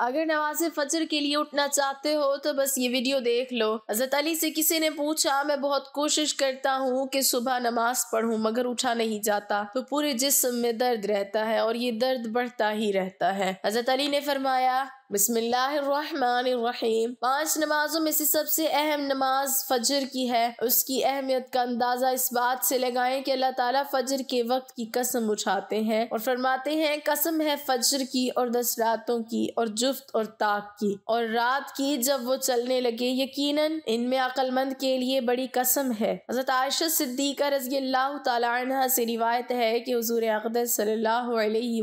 अगर नवाज फजर के लिए उठना चाहते हो तो बस ये वीडियो देख लो हजरत अली से किसी ने पूछा मैं बहुत कोशिश करता हूँ कि सुबह नमाज पढ़ूँ मगर उठा नहीं जाता तो पूरे जिस्म में दर्द रहता है और ये दर्द बढ़ता ही रहता है हजरत अली ने फरमाया बसमीम पांच नमाजों में से सबसे अहम नमाज फजर की है उसकी अहमियत का अंदाज़ा इस बात से लगाएं कि अल्लाह ताला फजर के वक्त की कसम उठाते हैं और फरमाते हैं कसम है फजर की और दस रातों की और जुफ्त और ताक की और रात की जब वो चलने लगे यकीनन इनमें अक्लमंद के लिए बड़ी कसम है हजरत आयशा सिद्दीका रजी अल्लाह तला से रिवायत है की हजूर अकदर सल्ला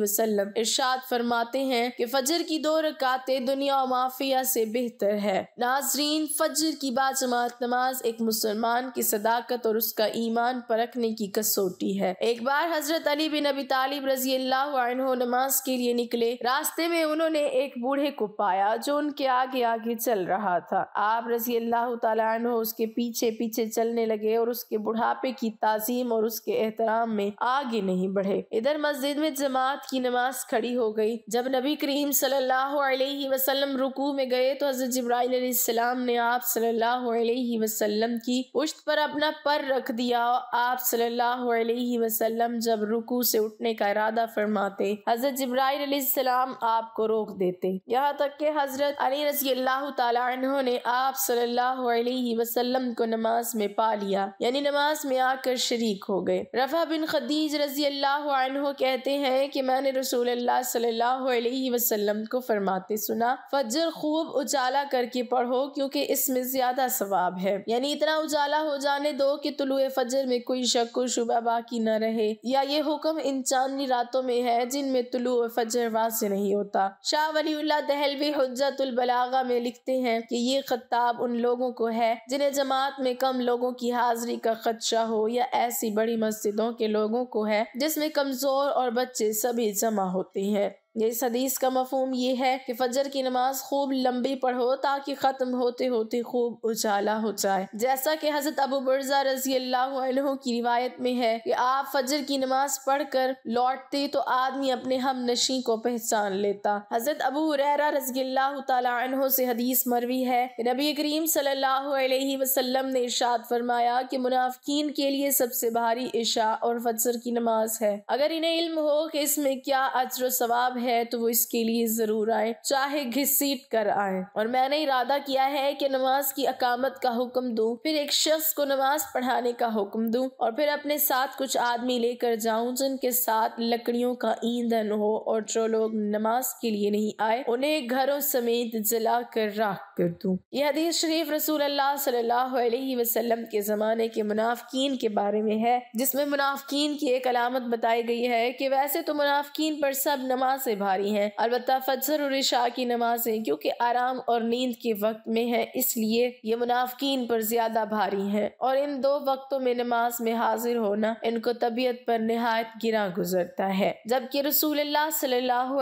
वसलम इर्शाद फरमाते हैं की फजर की दो रकात बातें दुनिया और माफिया से बेहतर है नाजरीन फजर की बाजमात नमाज एक मुसलमान की सदाकत और उसका ईमान परखने की कसौटी है एक बार हजरत अली बिन अबी तालिब रजी अल्लाह नमाज के लिए निकले रास्ते में उन्होंने एक बूढ़े को पाया जो उनके आगे आगे चल रहा था आप रजी अल्लाह तला उसके पीछे पीछे चलने लगे और उसके बुढ़ापे की ताजीम और उसके एहतराम में आगे नहीं बढ़े इधर मस्जिद में जमात की नमाज खड़ी हो गई जब नबी करीम सल्लल्लाहु अलैहि वसल्लम रुकू में गए तो हज़रत जब्राईसम ने आप सल्लल्लाहु अलैहि वसल्लम की पुश्त पर अपना पर रख दिया आप सल्लल्लाहु अलैहि वसल्लम जब रुकू से उठने का इरादा फरमाते हज़रत जब्राईसम आपको रोक देते यहाँ तक के हज़रत अली रजी अल्लाह तु ने आप सल्लल्लाहु अलैहि वसल्लम को नमाज में पा लिया यानी नमाज में आकर शरीक हो गए रफ़ा बिन खदीज रजी अल्लाह कहते हैं कि मैंने रसूल सल्लल्लाहु अलैहि वसल्लम को फरमाते काफी सुना फजर खूब उजाला करके पढ़ो क्योंकि इसमें ज्यादा सवाब है यानी इतना उजाला हो जाने दो कि तुलु फजर में कोई शक शुबा बाकी न रहे या ये हुक्म इन चांदनी रातों में है जिनमें तुलु फजर वास नहीं होता शाह वली दहलवी हजतुलबलागा में लिखते हैं कि ये खताब उन लोगों को है जिन्हें जमात में कम लोगों की हाजिरी का खदशा हो या ऐसी बड़ी मस्जिदों के लोगों को है जिसमें कमजोर और बच्चे सभी जमा होते हैं इस हदीस का मफहम ये है कि फजर की नमाज खूब लंबी पढ़ो ताकि ख़त्म होते होते खूब उजाला हो जाए जैसा कि हज़रत अबू बर्जा रजी अल्लाह की रिवायत में है कि आप फजर की नमाज पढ़ कर लौटते तो आदमी अपने हम नशी को पहचान लेता हज़रत अबू हुररा रजी अल्लाह तह से हदीस मरवी है नबी करीम सल्लल्लाहु वसल्लम ने इर्शाद फरमाया कि मुनाफिकीन के लिए सबसे भारी इशा और फजर की नमाज है अगर इन्हें इल्म हो कि इसमें क्या अजर सवाब है है तो वो इसके लिए जरूर आए चाहे घिसीट कर आए और मैंने इरादा किया है कि नमाज की अकामत का हुक्म दू फिर एक शख्स को नमाज पढ़ाने का हुक्म दू और फिर अपने साथ कुछ आदमी लेकर जाऊं जिनके साथ लकड़ियों का ईंधन हो और जो लोग नमाज के लिए नहीं आए उन्हें घरों समेत जला कर राख कर दू यह हदीस शरीफ रसूल अल्लाह सल्लल्लाहु अलैहि वसल्लम के ज़माने के मुनाफकिन के बारे में है जिसमें मुनाफकिन की एक अलामत बताई गई है कि वैसे तो मुनाफकिन पर सब नमाजें से भारी हैं अलबत् फजर और इशा की नमाजें क्योंकि आराम और नींद के वक्त में है इसलिए ये मुनाफकिन पर ज्यादा भारी हैं और इन दो वक्तों में नमाज में हाजिर होना इनको तबीयत पर नहायत गिरा गुजरता है जबकि रसूल सल्लल्लाहु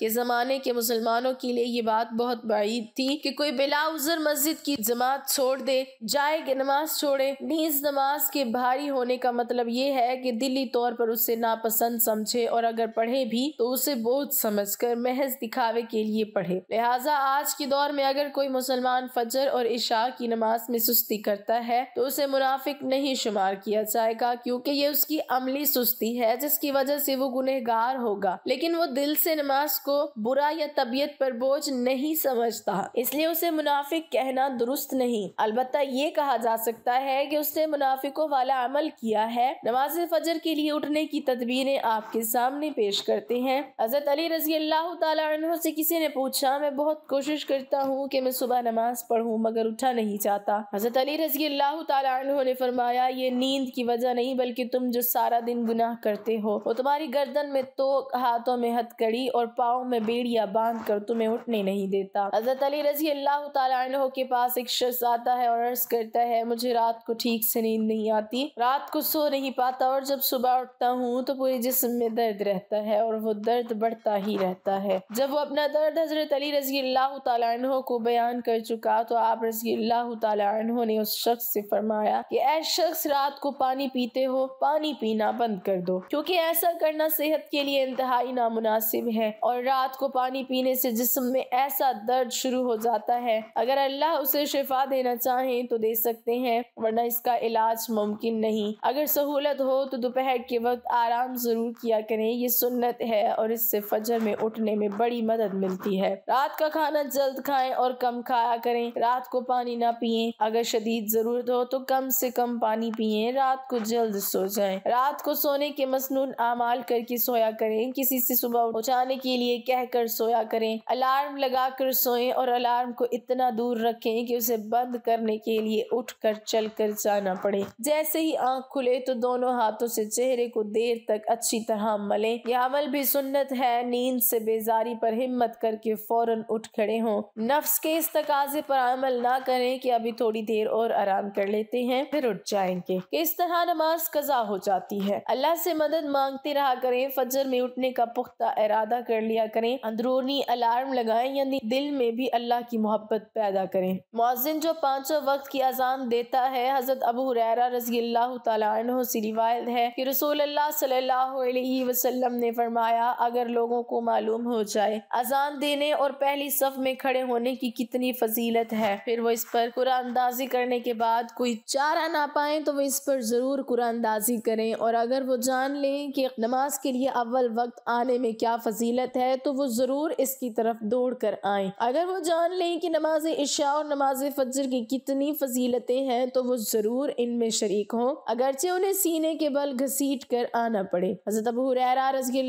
के ज़माने के मुसलमानों के लिए ये बात बहुत बड़ी थी कि कोई बिलाउजर मस्जिद की जमात छोड़ दे जाए कि नमाज छोड़े नीज नमाज के भारी होने का मतलब ये है कि दिल्ली तौर पर उससे नापसंद समझे और अगर पढ़े भी तो उसे बोझ समझकर महज दिखावे के लिए पढ़े लिहाजा आज के दौर में अगर कोई मुसलमान फजर और इशा की नमाज में सुस्ती करता है तो उसे मुनाफिक नहीं शुमार किया जाएगा क्योंकि ये उसकी अमली सुस्ती है जिसकी वजह से वो गुनहगार होगा लेकिन वो दिल से नमाज को बुरा या तबीयत पर बोझ नहीं समझता इसलिए उसे मुनाफिक कहना दुरुस्त नहीं अलबत् ये कहा जा सकता है की उसने मुनाफिकों वाला अमल किया है नमाज फजर के लिए उठने की तदबीरें आपके सामने पेश करते हैं हज़रत अली रजी अल्लाह तह से किसी ने पूछा मैं बहुत कोशिश करता हूँ कि मैं सुबह नमाज पढ़ूँ मगर उठा नहीं चाहता हज़रत अली रजी अल्लाह तह ने फरमाया ये नींद की वजह नहीं बल्कि तुम जो सारा दिन गुनाह करते हो वो तुम्हारी गर्दन में तो हाथों में हथकड़ी और पाओ में बेड़िया बांध कर तुम्हें उठने नहीं देता हज़रत अली रजी अल्लाह तह के पास एक शख्स आता है और अर्ज करता है मुझे रात को ठीक से नींद नहीं आती रात को सो नहीं पाता और जब सुबह उठता हूँ तो पूरे जिसम में दर्द रहता है और वो दर्द बढ़ता ही रहता है जब वो अपना दर्द हजरत अली रजी अल्लाह तु को बयान कर चुका तो आप रजी अल्लाह तु ने उस शख्स से फरमाया कि ऐ शख्स रात को पानी पीते हो पानी पीना बंद कर दो क्योंकि ऐसा करना सेहत के लिए इंतहाई नामुनासिब है और रात को पानी पीने से जिसम में ऐसा दर्द शुरू हो जाता है अगर अल्लाह उसे शिफा देना चाहे तो दे सकते हैं वरना इसका इलाज मुमकिन नहीं अगर सहूलत हो तो दोपहर के वक्त आराम जरूर किया करें ये सुन्नत है और इससे फजर में उठने में बड़ी मदद मिलती है रात का खाना जल्द खाएं और कम खाया करें रात को पानी ना पिए अगर शदीद जरूरत हो तो कम से कम पानी पिए रात को जल्द सो जाएं रात को सोने के मसनून आमाल करके सोया करें किसी से सुबह उठाने के लिए कहकर सोया करें अलार्म लगा कर सोएं और अलार्म को इतना दूर रखें कि उसे बंद करने के लिए उठ कर चल कर जाना पड़े जैसे ही आंख खुले तो दोनों हाथों से चेहरे को देर तक अच्छी तरह मले यह अमल भी सुन सुन्नत है नींद से बेजारी पर हिम्मत करके फौरन उठ खड़े हों नफ्स के इस तकाजे पर अमल ना करें कि अभी थोड़ी देर और आराम कर लेते हैं फिर उठ जाएंगे इस तरह नमाज कजा हो जाती है अल्लाह से मदद मांगते रहा करें फजर में उठने का पुख्ता इरादा कर लिया करें अंदरूनी अलार्म लगाएं यानी दिल में भी अल्लाह की मोहब्बत पैदा करें मोजिन जो पांचों वक्त की अजान देता है हजरत अबू हुरैरा रजी अल्लाह तु से रिवायत है कि रसूल अल्लाह सल्लल्लाहु अलैहि वसल्लम ने फरमाया अगर लोगों को मालूम हो जाए अजान देने और पहली सफ में खड़े होने की कितनी फजीलत है फिर वो इस पर कुरानदाजी करने के बाद कोई चारा ना पाए तो वो इस पर ज़रूर कुरानदाजी करें और अगर वो जान लें कि नमाज के लिए अव्वल वक्त आने में क्या फजीलत है तो वो ज़रूर इसकी तरफ दौड़ कर आए अगर वो जान लें कि नमाज इशा और नमाज फजर की कितनी फजीलतें हैं तो वो ज़रूर इनमें शरीक हों अगरचे उन्हें सीने के बल घसीट कर आना पड़े हजरत अबू रजगी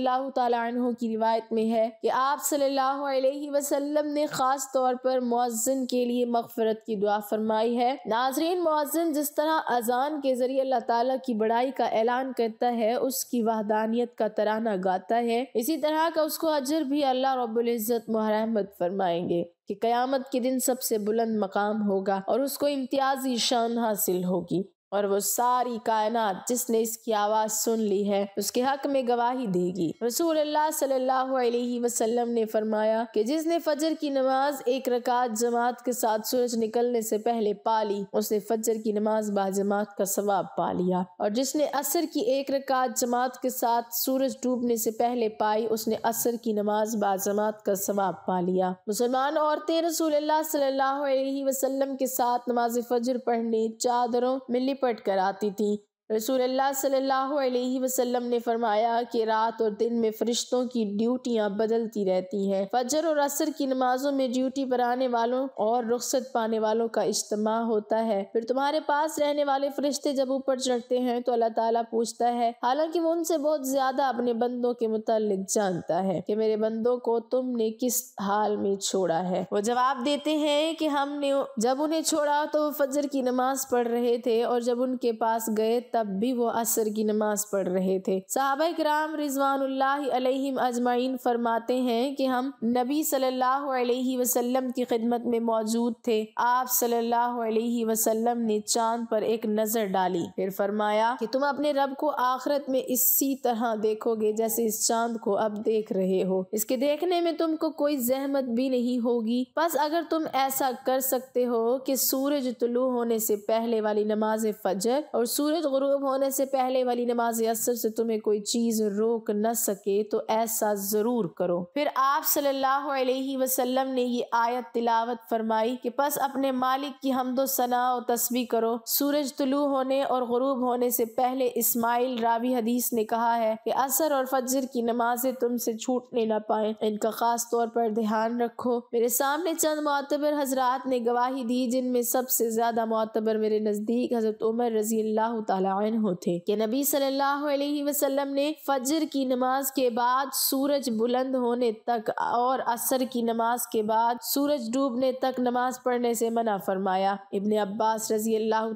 तु की रिवायत में है कि आप सल्लल्लाहु अलैहि वसल्लम ने ख़ास तौर पर मुआजन के लिए मगफरत की दुआ फरमाई है नाजरीन मुअज़न जिस तरह अजान के ज़रिए अल्लाह ताला की बड़ाई का ऐलान करता है उसकी वहदानियत का तराना गाता है इसी तरह का उसको अजर भी अल्लाह रबुल्जत महरमत फरमाएंगे कि क़यामत के दिन सबसे बुलंद मकाम होगा और उसको इम्तियाजी शान हासिल होगी और वो सारी कायनात जिसने इसकी आवाज़ सुन ली है उसके हक में गवाही देगी रसूल अल्लाह सल्लल्लाहु अलैहि वसल्लम ने फरमाया कि जिसने फजर की नमाज एक रकात जमात के साथ सूरज निकलने से पहले पा ली उसने फजर की नमाज बाजमात का सवाब पा लिया और जिसने असर की एक रकात जमात के साथ सूरज डूबने से पहले पाई उसने असर की नमाज बाजमात का सवाब पा लिया मुसलमान औरतें रसूल अल्लाह सल्लल्लाहु अलैहि वसल्लम के साथ नमाज फजर पढ़ने चादरों मिली पट कर आती थी रसूलुल्लाह सल्लल्लाहु अलैहि वसल्लम ने फरमाया कि रात और दिन में फरिश्तों की ड्यूटियां बदलती रहती हैं फजर और असर की नमाजों में ड्यूटी पर आने वालों और रुख्सत पाने वालों का इज्तम होता है फिर तुम्हारे पास रहने वाले फरिश्ते जब ऊपर चढ़ते हैं तो अल्लाह ताला पूछता है हालांकि वो उनसे बहुत ज्यादा अपने बंदों के मुतालिक जानता है कि मेरे बंदों को तुमने किस हाल में छोड़ा है वो जवाब देते हैं कि हमने जब उन्हें छोड़ा तो वो फजर की नमाज पढ़ रहे थे और जब उनके पास गए तब भी वो असर की नमाज पढ़ रहे थे साहब कराम रिजवान अजमाइन फरमाते हैं कि हम नबी सल्लल्लाहु अलैहि वसल्लम की खिदमत में मौजूद थे आप सल्लल्लाहु अलैहि वसल्लम ने चांद पर एक नज़र डाली फिर फरमाया कि तुम अपने रब को आखरत में इसी तरह देखोगे जैसे इस चांद को अब देख रहे हो इसके देखने में तुमको कोई जहमत भी नहीं होगी बस अगर तुम ऐसा कर सकते हो कि सूरज तुलू होने से पहले वाली नमाज फजर और सूरज गुरु ग़ुरूब होने से पहले वाली नमाज असर से तुम्हें कोई चीज़ रोक न सके तो ऐसा ज़रूर करो फिर आप सल्लल्लाहु अलैहि वसल्लम ने ये आयत तिलावत फरमाई कि बस अपने मालिक की हमदो सना और तस्वी करो सूरज तुलू होने और गरूब होने से पहले इस्माइल रावी हदीस ने कहा है कि असर और फजर की नमाजें तुमसे छूटने ना पाए इनका खास तौर पर ध्यान रखो मेरे सामने चंद मतबर हजरात ने गवाही दी जिनमें सबसे ज्यादा मोतबर मेरे नजदीक हजरत उमर रजी अल्लाह तला तायन थे के नबी सल्लल्लाहु अलैहि वसल्लम ने फजर की नमाज के बाद सूरज बुलंद होने तक और असर की नमाज के बाद सूरज डूबने तक नमाज पढ़ने से मना फरमाया इबन अब्बास रजी अल्लाह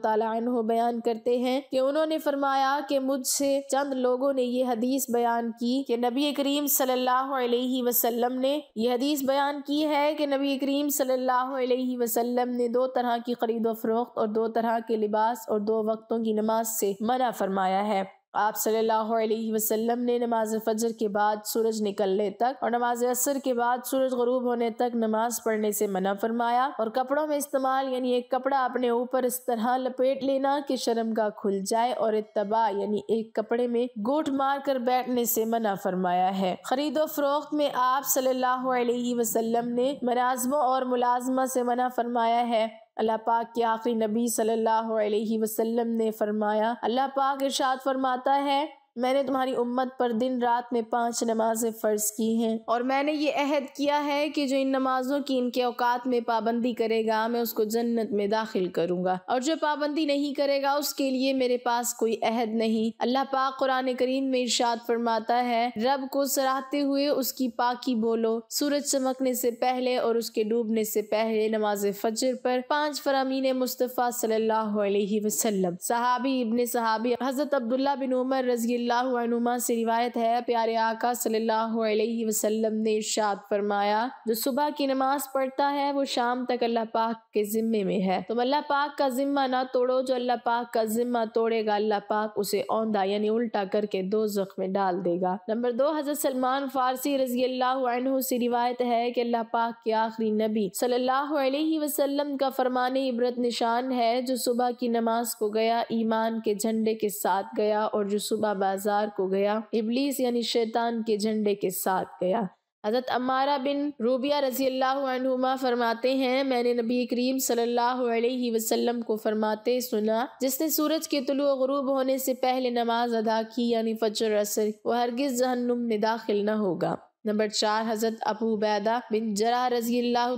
तु बयान करते हैं कि उन्होंने फरमाया कि मुझसे चंद लोगों ने यह हदीस बयान की कि नबी करीम सल्लल्लाहु अलैहि वसल्लम ने यह हदीस बयान की है कि नबी करीम सल्लल्लाहु अलैहि वसल्लम ने दो तरह की खरीदो फरोख्त और दो तरह के लिबास और दो वक्तों की नमाज से से मना फरमाया है आप सल्लल्लाहु अलैहि वसल्लम ने नमाज फजर के बाद सूरज निकलने तक और नमाज असर के बाद सूरज गरूब होने तक नमाज पढ़ने से मना फरमाया और कपड़ों में इस्तेमाल यानी एक कपड़ा अपने ऊपर इस तरह लपेट लेना कि शर्मगा खुल जाए और इतबा यानी एक कपड़े में गोट मार कर बैठने से मना फरमाया है खरीदो फरोख्त में आप सल्लल्लाहु अलैहि वसल्लम ने मनाजमो और मुलाजमा से मना फरमाया है अल्लाह पाक के आखिरी नबी सल्लल्लाहु अलैहि वसल्लम ने फरमाया अल्लाह पाक इरशाद फरमाता है मैंने तुम्हारी उम्मत पर दिन रात में पांच नमाजें फ़र्ज की हैं और मैंने ये अहद किया है कि जो इन नमाज़ों की इनके औकात में पाबंदी करेगा मैं उसको जन्नत में दाखिल करूँगा और जो पाबंदी नहीं करेगा उसके लिए मेरे पास कोई अहद नहीं अल्लाह पाक कुरान करीम में इर्शाद फरमाता है रब को सराहते हुए उसकी पाकि बोलो सूरज चमकने से पहले और उसके डूबने से पहले नमाज फजर पर पांच फरामीन मुस्तफ़ा सल्लल्लाहु अलैहि सहाबी इबन सहाबी हज़रत अब्दुल्ला बिन उमर रजी रदील्ला से रिवायत है प्यारे आका सल्लल्लाहु अलैहि वसल्लम ने इर्शाद फरमाया जो सुबह की नमाज पढ़ता है वो शाम तक अल्लाह पाक के ज़िम्मे में है तुम तो अल्लाह पाक का ज़िम्मा ना तोड़ो जो अल्लाह पाक का ज़िम्मा तोड़ेगा अल्लाह पाक उसे औंदा यानी उल्टा करके दो में डाल देगा नंबर दो हज़रत सलमान फारसी रजी अल्लाह से रिवायत है की अल्लाह पाक के आखिरी नबी सल्लाह वसलम का फरमान इबरत निशान है जो सुबह की नमाज को गया ईमान के झंडे के साथ गया और जो सुबह बाजार को गया इबलीस यानी शैतान के झंडे के साथ गया हज़रत अमारा बिन रूबिया रजी अल्लाहुमा फरमाते हैं मैंने नबी करीम सल्लल्लाहु अलैहि वसल्लम को फरमाते सुना जिसने सूरज के तुलु गुरूब होने से पहले नमाज अदा की यानी फजर असर वो हरगिज़ जहन्नुम में दाखिल न होगा नंबर चार हजरत अबू बैदा बिन जरा रजी अल्लाह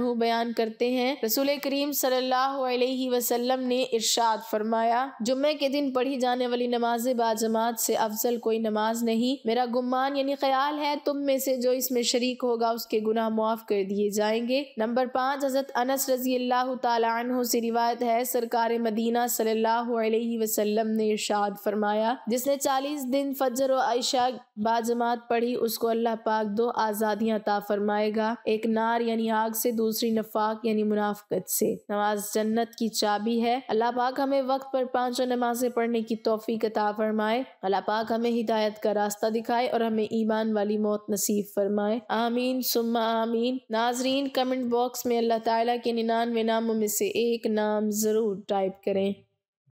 तु बयान करते हैं रसूल करीम सल्लल्लाहु अलैहि वसल्लम ने इरशाद फरमाया जुम्मे के दिन पढ़ी जाने वाली नमाज बाजमात से अफजल कोई नमाज नहीं मेरा गुमान यानी ख्याल है तुम में से जो इसमें शरीक होगा उसके गुनाह मुआफ कर दिए जाएंगे नंबर पाँच हजरत अनस रजी अल्लाह तु से रिवायत है सरकार मदीना सल्लल्लाहु वसलम ने इरशाद फरमाया जिसने चालीस दिन फजर व आयशा बाजमात पढ़ी उसको अल्लाह पाक दो आज़ादियाँ अता फरमाएगा एक नार यानी आग से दूसरी नफाक यानी मुनाफकत से नमाज जन्नत की चाबी है अल्लाह पाक हमें वक्त पर पांचों नमाजें पढ़ने की तोफ़ीक अता फरमाए अल्लाह पाक हमें हिदायत का रास्ता दिखाए और हमें ईमान वाली मौत नसीब फरमाए आमीन सुम्मा आमीन नाजरीन कमेंट बॉक्स में अल्लाह ताला के निन्यानवे नामों में से एक नाम ज़रूर टाइप करें